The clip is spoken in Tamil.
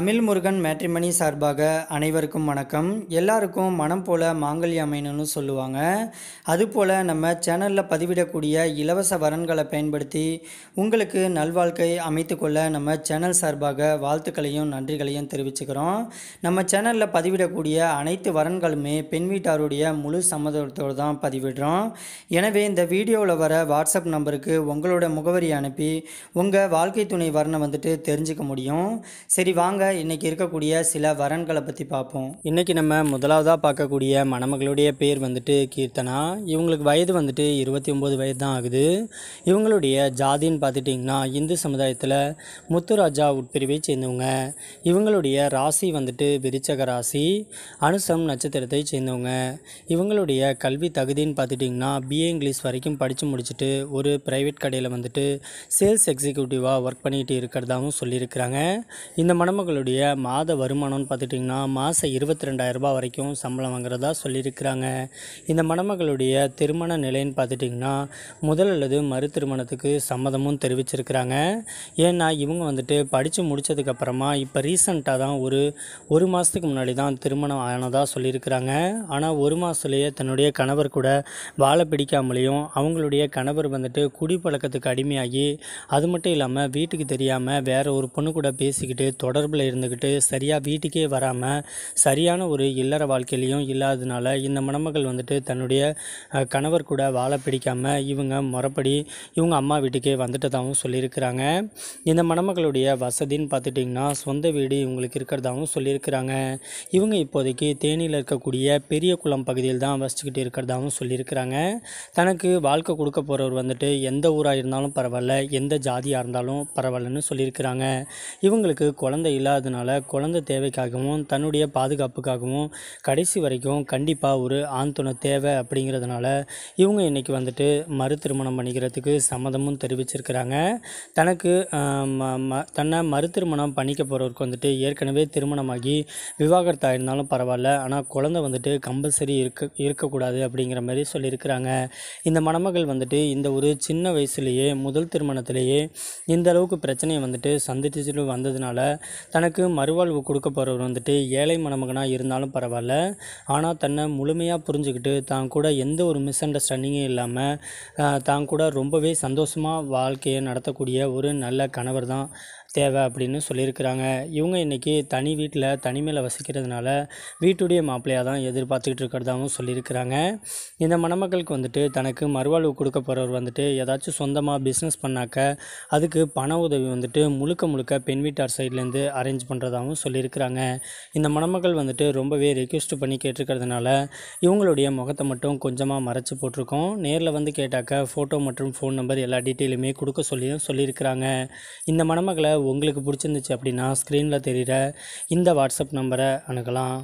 தமிழ் முருகன் மேட்ரிமணி சார்பாக அனைவருக்கும் வணக்கம் எல்லாருக்கும் மனம் போல மாங்கல்ய அமையணும்னு சொல்லுவாங்க அதுபோல் நம்ம சேனலில் பதிவிடக்கூடிய இலவச வரன்களை பயன்படுத்தி உங்களுக்கு நல்வாழ்க்கை அமைத்துக்கொள்ள நம்ம சேனல் சார்பாக வாழ்த்துக்களையும் நன்றிகளையும் தெரிவிச்சுக்கிறோம் நம்ம சேனலில் பதிவிடக்கூடிய அனைத்து வரன்களுமே பெண் வீட்டாருடைய முழு சம்மதத்தோடு தான் பதிவிடுறோம் எனவே இந்த வீடியோவில் வர வாட்ஸ்அப் நம்பருக்கு உங்களோட முகவரி அனுப்பி உங்கள் வாழ்க்கை துணை வரனை வந்துட்டு தெரிஞ்சுக்க முடியும் சரி வாங்க இன்னைக்கு இருக்கக்கூடிய சில வரன்களை பற்றி பார்ப்போம் இன்னைக்கு நம்ம முதலாவதாக பார்க்கக்கூடிய மணமகளுடைய பேர் வந்துட்டு கீர்த்தனா இவங்களுக்கு வயது வந்துட்டு இருபத்தி ஒம்பது வயது தான் ஆகுது இவங்களுடைய ஜாதின்னு பார்த்துட்டிங்கன்னா இந்து சமுதாயத்தில் முத்துராஜா உட்பிரிவை சேர்ந்தவங்க இவங்களுடைய ராசி வந்துட்டு விருச்சக ராசி அனுசம் நட்சத்திரத்தை சேர்ந்தவங்க இவங்களுடைய கல்வி தகுதின்னு பார்த்துட்டிங்கன்னா பிஏ இங்கிலீஷ் வரைக்கும் படித்து முடிச்சுட்டு ஒரு ப்ரைவேட் கடையில் வந்துட்டு சேல்ஸ் எக்ஸிக்யூட்டிவாக ஒர்க் பண்ணிகிட்டு இருக்கிறதாகவும் சொல்லியிருக்கிறாங்க இந்த மணமகளுடைய பெண்களுடைய மாத வருமானம்னு பார்த்துட்டிங்கன்னா மாதம் இருபத்தி ரெண்டாயிரரூபா வரைக்கும் சம்பளம் வாங்குறதா சொல்லியிருக்கிறாங்க இந்த மணமகளுடைய திருமண நிலைன்னு பார்த்துட்டிங்கன்னா முதல் அல்லது மறு திருமணத்துக்கு சம்மதமும் தெரிவிச்சிருக்கிறாங்க ஏன்னா இவங்க வந்துட்டு படித்து முடித்ததுக்கப்புறமா இப்போ ரீசண்டாக தான் ஒரு ஒரு மாதத்துக்கு முன்னாடி தான் திருமணம் ஆனதாக சொல்லியிருக்கிறாங்க ஆனால் ஒரு மாதத்துலேயே தன்னுடைய கணவர் கூட வாழை பிடிக்காமலேயும் அவங்களுடைய கணவர் வந்துட்டு குடிப்பழக்கத்துக்கு அடிமையாகி அது மட்டும் இல்லாமல் வீட்டுக்கு தெரியாமல் வேறு ஒரு பொண்ணு கூட பேசிக்கிட்டு தொடர்பில் ஊரில் இருந்துக்கிட்டு சரியாக வீட்டுக்கே வராமல் சரியான ஒரு இல்லற வாழ்க்கையிலையும் இல்லாததுனால இந்த மணமகள் வந்துட்டு தன்னுடைய கணவர் கூட வாழ பிடிக்காமல் இவங்க முறப்படி இவங்க அம்மா வீட்டுக்கே வந்துட்டதாகவும் சொல்லியிருக்கிறாங்க இந்த மணமகளுடைய வசதின்னு பார்த்துட்டிங்கன்னா சொந்த வீடு இவங்களுக்கு இருக்கிறதாகவும் சொல்லியிருக்கிறாங்க இவங்க இப்போதைக்கு தேனியில் இருக்கக்கூடிய பெரிய குளம் பகுதியில் தான் வசிச்சுக்கிட்டு இருக்கிறதாகவும் சொல்லியிருக்கிறாங்க தனக்கு வாழ்க்கை கொடுக்க போகிறவர் வந்துட்டு எந்த ஊராக இருந்தாலும் பரவாயில்ல எந்த ஜாதியாக இருந்தாலும் பரவாயில்லன்னு சொல்லியிருக்கிறாங்க இவங்களுக்கு குழந்தை இல்லை இல்லாததுனால குழந்தை தேவைக்காகவும் தன்னுடைய பாதுகாப்புக்காகவும் கடைசி வரைக்கும் கண்டிப்பாக ஒரு ஆண் துணை தேவை அப்படிங்கிறதுனால இவங்க இன்றைக்கி வந்துட்டு மறு திருமணம் பண்ணிக்கிறதுக்கு சம்மதமும் தெரிவிச்சிருக்கிறாங்க தனக்கு தன்னை மறு திருமணம் பண்ணிக்க போகிறவருக்கு வந்துட்டு ஏற்கனவே திருமணமாகி விவாகரத்தாக இருந்தாலும் பரவாயில்ல ஆனால் குழந்தை வந்துட்டு கம்பல்சரி இருக்க இருக்கக்கூடாது அப்படிங்கிற மாதிரி சொல்லியிருக்கிறாங்க இந்த மணமகள் வந்துட்டு இந்த ஒரு சின்ன வயசுலேயே முதல் திருமணத்திலேயே இந்த அளவுக்கு பிரச்சனையை வந்துட்டு சந்திச்சுட்டு வந்ததுனால தன் தனக்கு மறுவாழ்வு கொடுக்க போகிறவர் வந்துட்டு ஏழை மணமகனாக இருந்தாலும் பரவாயில்ல ஆனால் தன்னை முழுமையாக புரிஞ்சுக்கிட்டு தான் கூட எந்த ஒரு மிஸ் அண்டர்ஸ்டாண்டிங்கும் இல்லாமல் தான் கூட ரொம்பவே சந்தோஷமாக வாழ்க்கையை நடத்தக்கூடிய ஒரு நல்ல கணவர் தான் தேவை அப்படின்னு சொல்லியிருக்கிறாங்க இவங்க இன்றைக்கி தனி வீட்டில் தனிமையில் வசிக்கிறதுனால வீட்டுடைய மாப்பிள்ளையாக தான் எதிர்பார்த்துக்கிட்டு இருக்கிறதாகவும் சொல்லியிருக்கிறாங்க இந்த மணமக்களுக்கு வந்துட்டு தனக்கு மறுவாழ்வு கொடுக்க போகிறவர் வந்துட்டு ஏதாச்சும் சொந்தமாக பிஸ்னஸ் பண்ணாக்க அதுக்கு பண உதவி வந்துட்டு முழுக்க முழுக்க பெண் வீட்டார் சைட்லேருந்து அரேஞ்ச் பண்ணுறதாகவும் சொல்லியிருக்கிறாங்க இந்த மணமக்கள் வந்துட்டு ரொம்பவே ரெக்வெஸ்ட் பண்ணி கேட்டிருக்கிறதுனால இவங்களுடைய முகத்தை மட்டும் கொஞ்சமாக மறைச்சி போட்டிருக்கோம் நேரில் வந்து கேட்டாக்க ஃபோட்டோ மற்றும் ஃபோன் நம்பர் எல்லா டீட்டெயிலுமே கொடுக்க சொல்லியும் சொல்லியிருக்கிறாங்க இந்த மணமகளை உங்களுக்கு பிடிச்சிருந்துச்சு அப்படின்னா ஸ்க்ரீனில் தெரிகிற இந்த வாட்ஸ்அப் நம்பரை அணுகலாம்